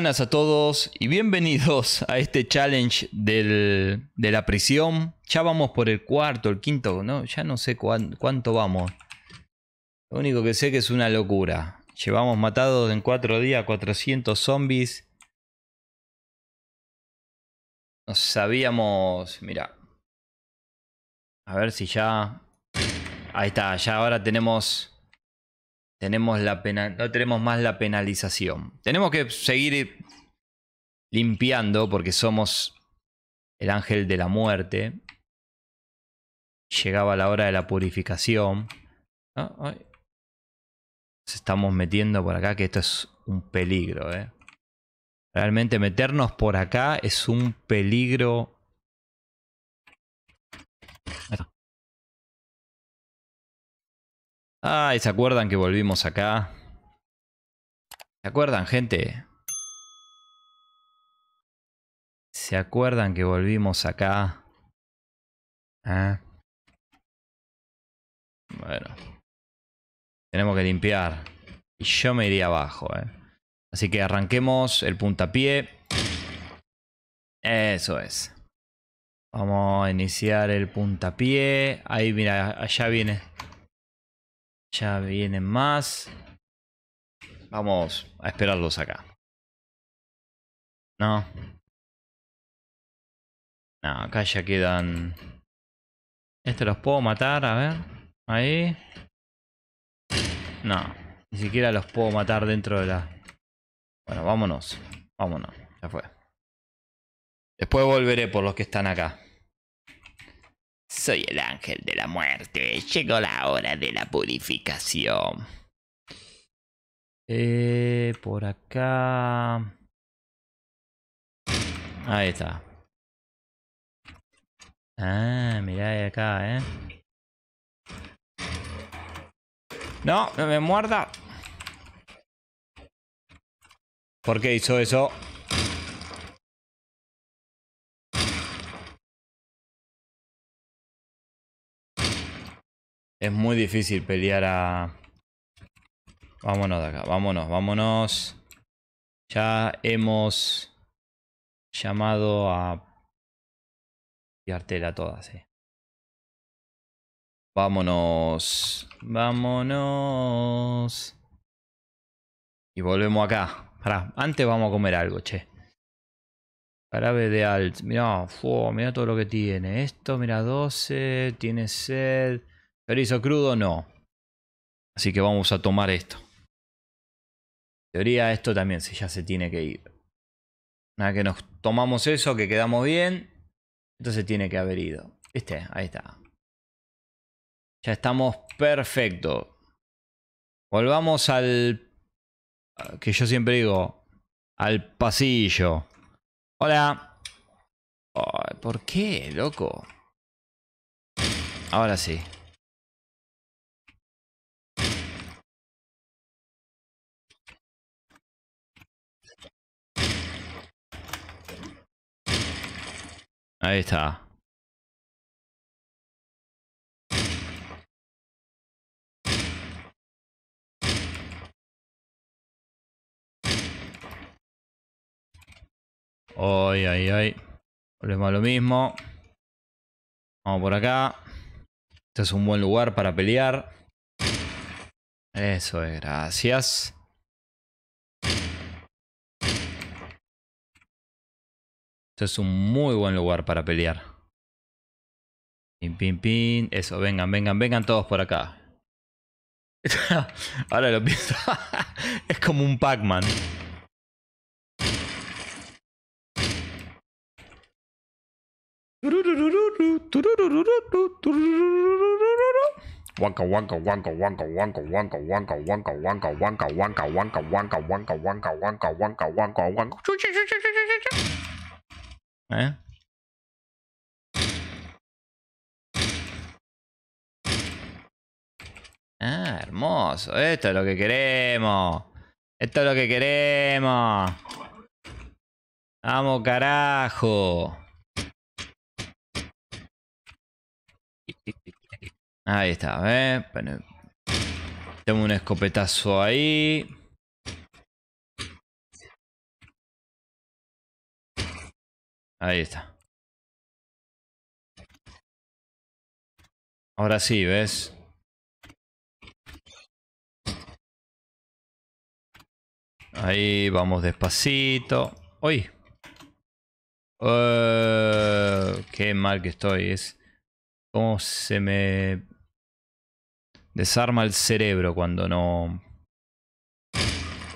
buenas a todos y bienvenidos a este challenge de la prisión. Ya vamos por el cuarto, el quinto, ¿no? Ya no sé cuánto vamos. Lo único que sé que es una locura. Llevamos matados en cuatro días 400 zombies. No sabíamos... Mira. A ver si ya... Ahí está, ya ahora tenemos la pena, no tenemos más la penalización. Tenemos que seguir limpiando porque somos el ángel de la muerte. Llegaba la hora de la purificación. Nos estamos metiendo por acá que esto es un peligro. ¿eh? Realmente meternos por acá es un peligro. Ay, ¿se acuerdan que volvimos acá? ¿Se acuerdan, gente? ¿Se acuerdan que volvimos acá? ¿Ah? Bueno. Tenemos que limpiar. Y yo me iría abajo, ¿eh? Así que arranquemos el puntapié. Eso es. Vamos a iniciar el puntapié. Ahí, mira, allá viene. Ya vienen más. Vamos a esperarlos acá. No. No, acá ya quedan... Este los puedo matar, a ver. Ahí. No, ni siquiera los puedo matar dentro de la... Bueno, vámonos. Vámonos, ya fue. Después volveré por los que están acá. Soy el ángel de la muerte. Llegó la hora de la purificación. Eh, por acá. Ahí está. Ah, mirá de acá, eh. No, no me muerda. ¿Por qué hizo eso? Es muy difícil pelear a... Vámonos de acá, vámonos, vámonos. Ya hemos llamado a... Y todas, toda, eh. sí. Vámonos, vámonos. Y volvemos acá. para antes vamos a comer algo, che. ver de alt. Mirá, mira todo lo que tiene. Esto, mira 12. Tiene sed hizo crudo no. Así que vamos a tomar esto. En teoría esto también si ya se tiene que ir. Nada que nos tomamos eso, que quedamos bien. Entonces tiene que haber ido. Este Ahí está. Ya estamos perfecto. Volvamos al... Que yo siempre digo. Al pasillo. Hola. ¿Por qué, loco? Ahora sí. Ahí está. Ay, ay, ay. Volvemos a lo mismo. Vamos por acá. Este es un buen lugar para pelear. Eso es, gracias. es un muy buen lugar para pelear. Pin, pin, pin. Eso, vengan, vengan, vengan todos por acá. Ahora lo pienso. es como un Pac-Man. wanka wanka wanka wanka wanka wanka wanka wanka wanka wanka wanka wanka wanka wanka wanka wanka ¿Eh? Ah, hermoso. Esto es lo que queremos. Esto es lo que queremos. Vamos, carajo. Ahí está, ¿eh? tengo un escopetazo ahí. Ahí está. Ahora sí, ¿ves? Ahí vamos despacito. ¡Uy! Oh, qué mal que estoy. Es como se me desarma el cerebro cuando no...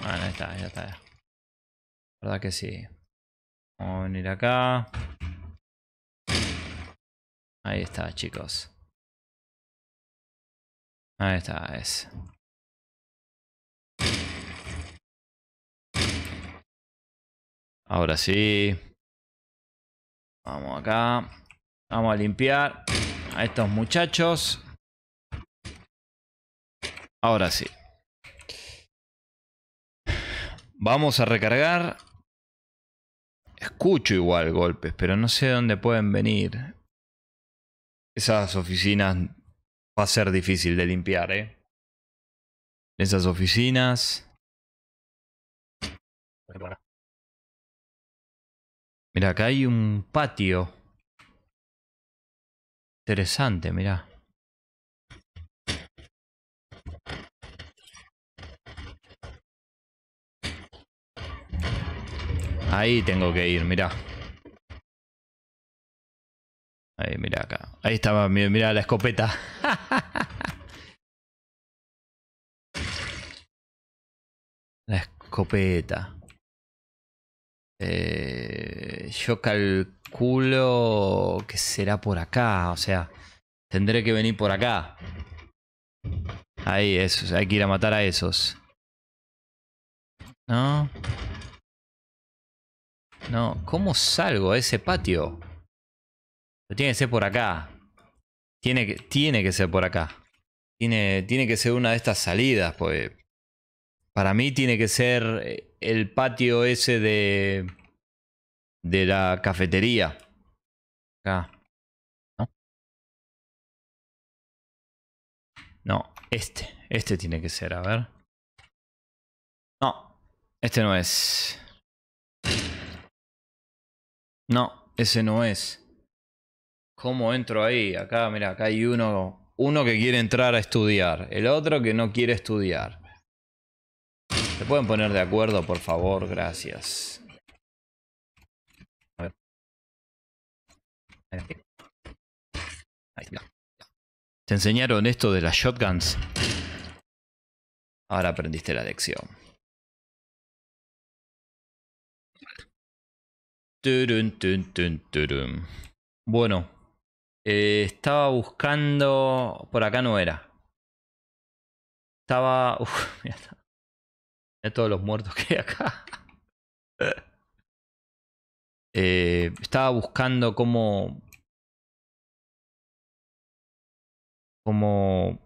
Ah, ahí está, ya está. La ¿Verdad que sí? Vamos a venir acá. Ahí está, chicos. Ahí está, es. Ahora sí. Vamos acá. Vamos a limpiar a estos muchachos. Ahora sí. Vamos a recargar Escucho igual golpes, pero no sé dónde pueden venir. Esas oficinas va a ser difícil de limpiar, ¿eh? Esas oficinas. Mira, acá hay un patio. Interesante, mira. Ahí tengo que ir, mirá. Ahí, mirá acá. Ahí estaba, Mira la escopeta. la escopeta. Eh, yo calculo que será por acá, o sea, tendré que venir por acá. Ahí, esos, hay que ir a matar a esos. ¿No? No, ¿cómo salgo a ese patio? tiene que ser por acá. Tiene que, tiene que ser por acá. Tiene, tiene que ser una de estas salidas. Pues. Para mí tiene que ser eh, el patio ese de... De la cafetería. Acá. ¿No? No, este. Este tiene que ser, a ver. No, este no es. No, ese no es. ¿Cómo entro ahí? Acá, mira, acá hay uno, uno que quiere entrar a estudiar, el otro que no quiere estudiar. ¿Se pueden poner de acuerdo, por favor? Gracias. A ver. Ahí, está. ¿Te enseñaron esto de las shotguns? Ahora aprendiste la lección. Bueno, eh, estaba buscando. Por acá no era. Estaba. Uf, mira, mira todos los muertos que hay acá. Eh, estaba buscando cómo. Cómo.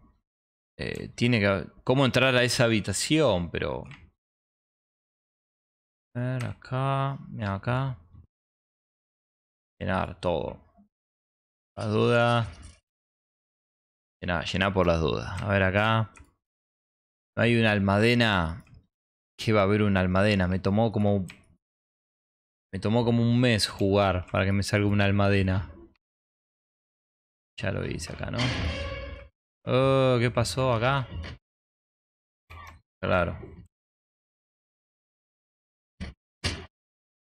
Eh, tiene que. Cómo entrar a esa habitación, pero. A ver, acá. Mira, acá. Llenar todo. Las dudas. Llenar, llenar por las dudas. A ver acá. No hay una almadena. ¿Qué va a haber una almadena? Me tomó como... Me tomó como un mes jugar para que me salga una almadena. Ya lo hice acá, ¿no? Oh, ¿qué pasó acá? Claro.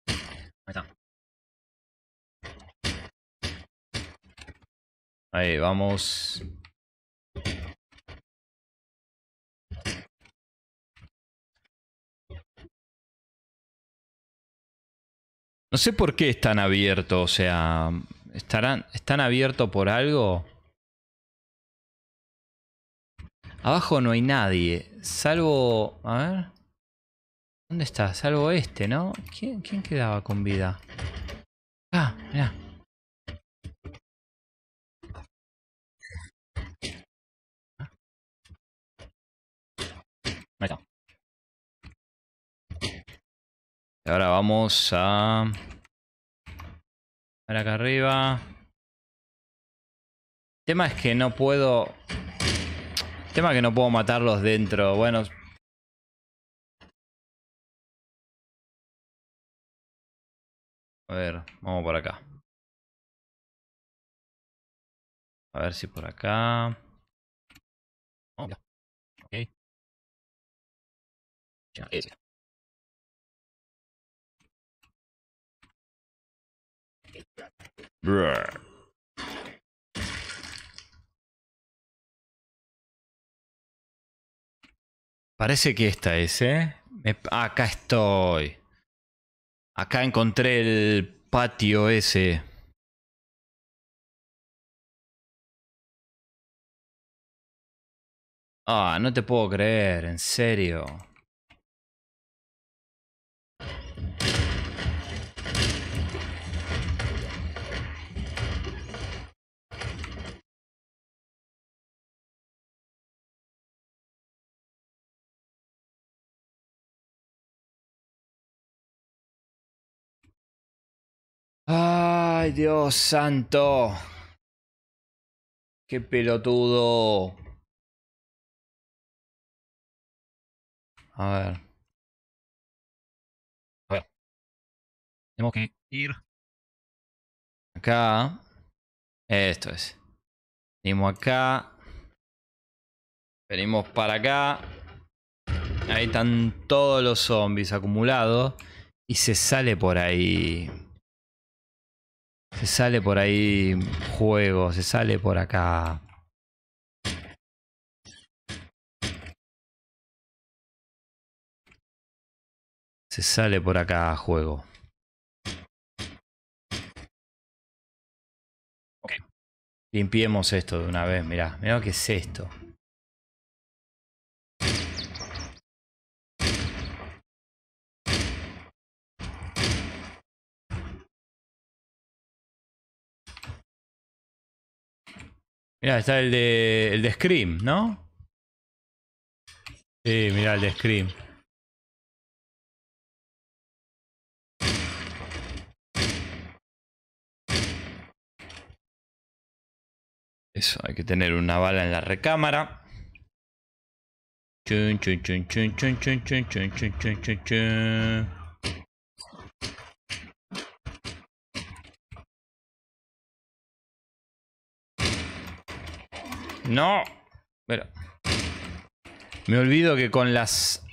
Ahí está. vamos. No sé por qué están abiertos, o sea, estarán, están abiertos por algo. Abajo no hay nadie, salvo, a ver, ¿dónde está? Salvo este, ¿no? ¿Quién, quién quedaba con vida? Ah, mira. Ahí Y ahora vamos a... para acá arriba. El tema es que no puedo... El tema es que no puedo matarlos dentro. Bueno... A ver, vamos por acá. A ver si por acá... Oh, Parece que esta es, ¿eh? acá estoy. Acá encontré el patio ese. Ah, no te puedo creer, en serio. Ay, Dios santo. Qué pelotudo. A ver. A ver. Tenemos que ir. Acá. Esto es. Venimos acá. Venimos para acá. Ahí están todos los zombies acumulados. Y se sale por ahí. Se sale por ahí juego, se sale por acá. Se sale por acá juego. Limpiemos esto de una vez, mirá. Mirá que es esto. Mirá, está el de, el de Scream, ¿no? Sí, mirá el de Scream. Eso, hay que tener una bala en la recámara. Chun, chun, chun, chun, chun, chun, chun, chun, chun, chun, chun, chun. No. Pero... Me olvido que con las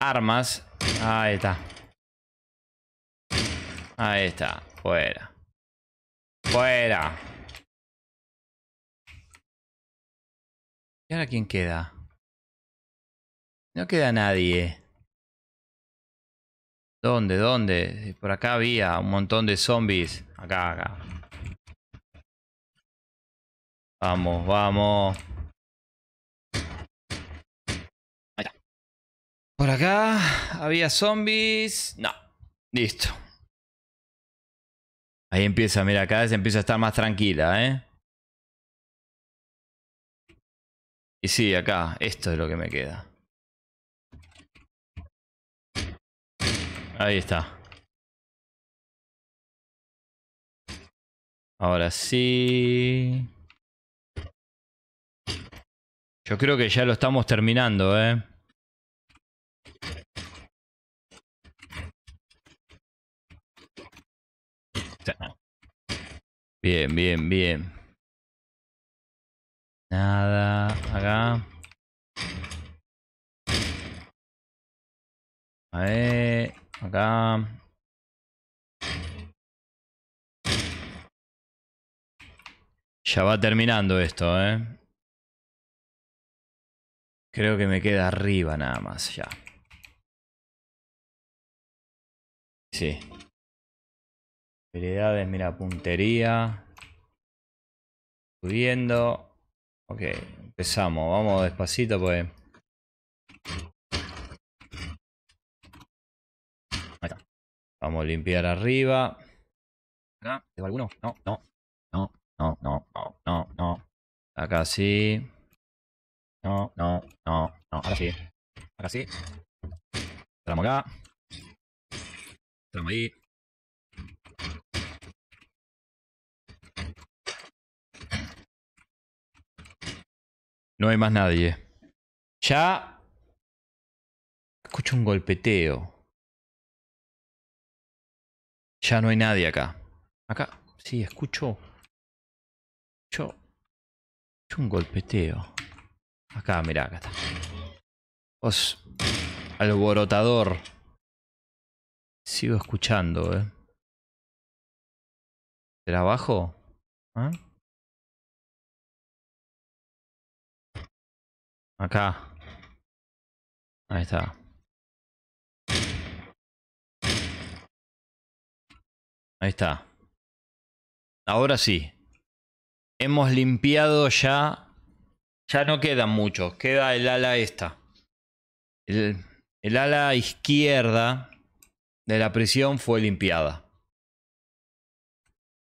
armas... Ahí está. Ahí está. Fuera. Fuera. ¿Y ahora quién queda? No queda nadie. ¿Dónde? ¿Dónde? Por acá había un montón de zombies. Acá, acá. Vamos, vamos. Por acá había zombies. No. Listo. Ahí empieza, mira, acá vez empieza a estar más tranquila, ¿eh? Y sí, acá, esto es lo que me queda. Ahí está. Ahora sí. Yo creo que ya lo estamos terminando, ¿eh? Bien, bien, bien. Nada acá. Ahí, acá. Ya va terminando esto, ¿eh? Creo que me queda arriba nada más ya. Sí. Habilidades, mira, puntería. Subiendo. Ok, empezamos. Vamos despacito pues. Ahí está. Vamos a limpiar arriba. ¿Acá? ¿Tengo alguno? No, no, no, no, no, no, no, no. Acá sí. No, no, no, no. Ahora sí. Ahora sí. Tramo acá. Estamos ahí. No hay más nadie. Ya. Escucho un golpeteo. Ya no hay nadie acá. Acá. Sí, escucho. Escucho Escucho un golpeteo. Acá, mira, acá está. Os alborotador. Sigo escuchando, ¿eh? ¿Será abajo? ¿Ah? Acá. Ahí está. Ahí está. Ahora sí. Hemos limpiado ya ya no quedan muchos. Queda el ala esta. El, ala izquierda de la prisión fue limpiada.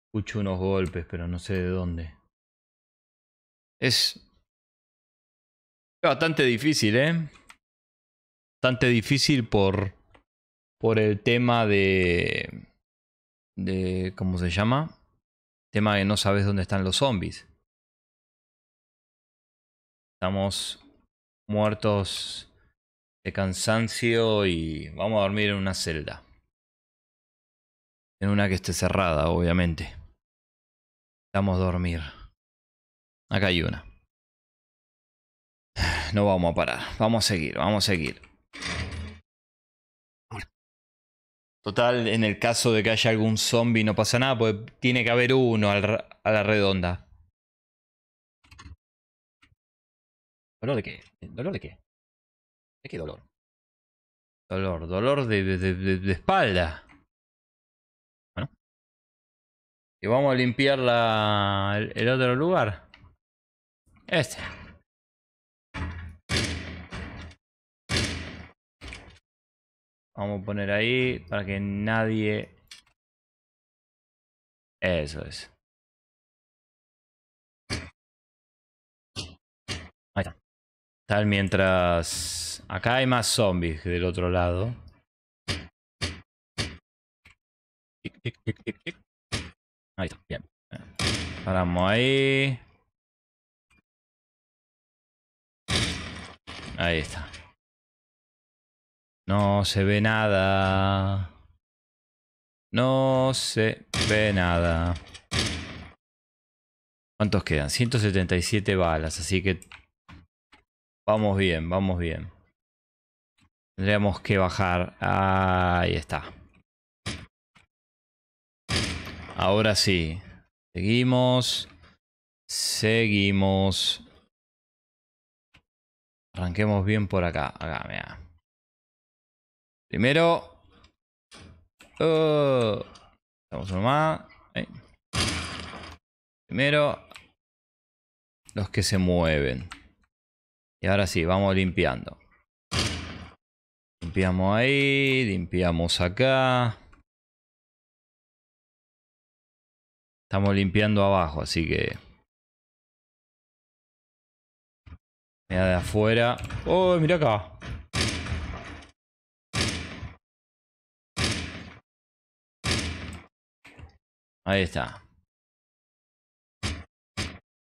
Escucho unos golpes, pero no sé de dónde. Es bastante difícil, ¿eh? Bastante difícil por, por el tema de, de... ¿Cómo se llama? Tema que no sabes dónde están los zombies. Estamos muertos de cansancio y vamos a dormir en una celda. En una que esté cerrada, obviamente. Vamos a dormir. Acá hay una. No vamos a parar. Vamos a seguir, vamos a seguir. Total, en el caso de que haya algún zombie no pasa nada, pues tiene que haber uno a la redonda. ¿Dolor de qué? ¿Dolor de qué? ¿De qué dolor? Dolor, dolor de, espalda. Bueno. ¿Ah? Y vamos a limpiar la, el otro lugar. Este. Vamos a poner ahí para que nadie... Eso es. Tal mientras... Acá hay más zombies del otro lado. Ahí está, bien. Paramos ahí. Ahí está. No se ve nada. No se ve nada. ¿Cuántos quedan? 177 balas, así que Vamos bien, vamos bien. Tendríamos que bajar. Ahí está. Ahora sí. Seguimos. Seguimos. Arranquemos bien por acá. Acá, mira. Primero. estamos oh. nomás. Primero. Los que se mueven. Y ahora sí, vamos limpiando. Limpiamos ahí, limpiamos acá. Estamos limpiando abajo, así que... Mira de afuera. ¡Oh, mira acá! Ahí está.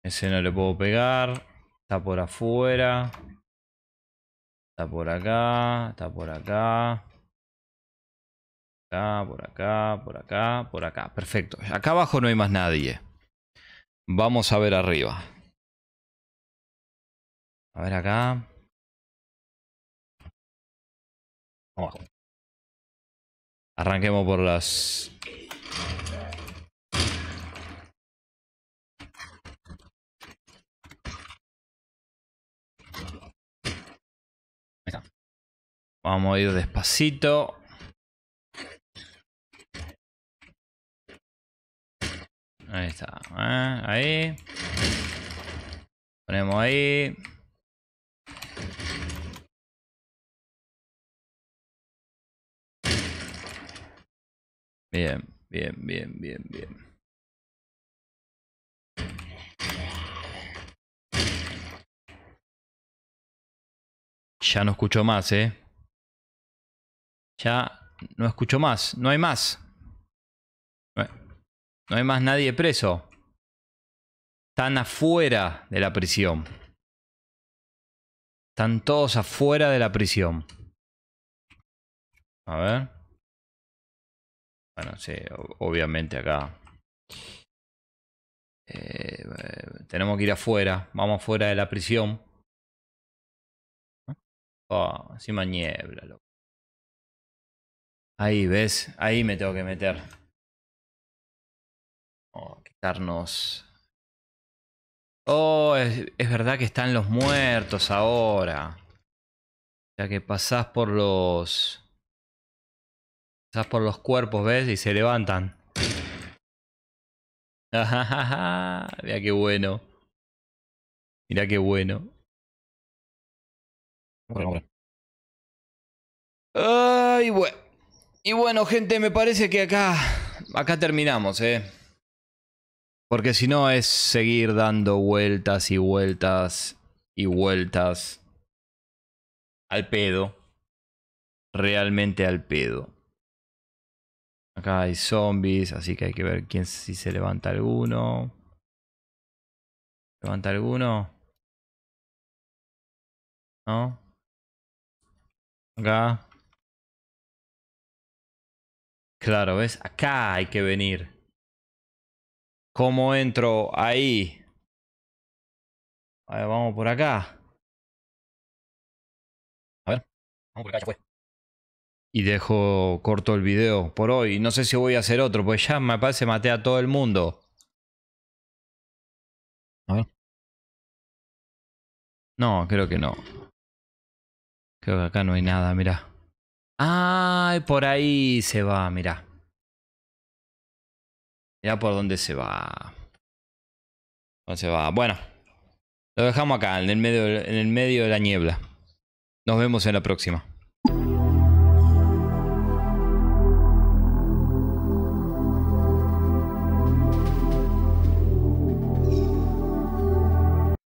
Ese no le puedo pegar. Está por afuera. Está por acá. Está por acá. Acá, por acá, por acá, por acá. Perfecto. Acá abajo no hay más nadie. Vamos a ver arriba. A ver acá. Abajo. Arranquemos por las Vamos a ir despacito. Ahí está. ¿eh? Ahí. Ponemos ahí. Bien, bien, bien, bien, bien. Ya no escucho más, ¿eh? Ya no escucho más. No hay más. No hay más nadie preso. Están afuera de la prisión. Están todos afuera de la prisión. A ver. Bueno, sí, obviamente acá. Eh, eh, tenemos que ir afuera. Vamos afuera de la prisión. Oh, encima niebla, loco. Ahí, ¿ves? Ahí me tengo que meter. Oh, quitarnos... Oh, es, verdad que están los muertos ahora. Ya que pasás por los... Pasás por los cuerpos, ¿ves? Y se levantan. Mira qué bueno. Mira qué bueno. Ay, bueno. Y bueno, gente, me parece que acá, acá terminamos, ¿eh? Porque si no es seguir dando vueltas y vueltas y vueltas al pedo. Realmente al pedo. Acá hay zombies, así que hay que ver quién si se levanta alguno. ¿Levanta alguno? ¿No? Acá. Claro, ¿ves? Acá hay que venir. ¿Cómo entro ahí? A ver, vamos por acá. A ver, vamos por acá, fue. Y dejo corto el video por hoy. No sé si voy a hacer otro, pues ya me parece maté a todo el mundo. A ver. No, creo que no. Creo que acá no hay nada, mirá. Ay, por ahí se va, mirá. Mirá por dónde se va. ¿Dónde se va? Bueno, lo dejamos acá, en el medio, en el medio de la niebla. Nos vemos en la próxima.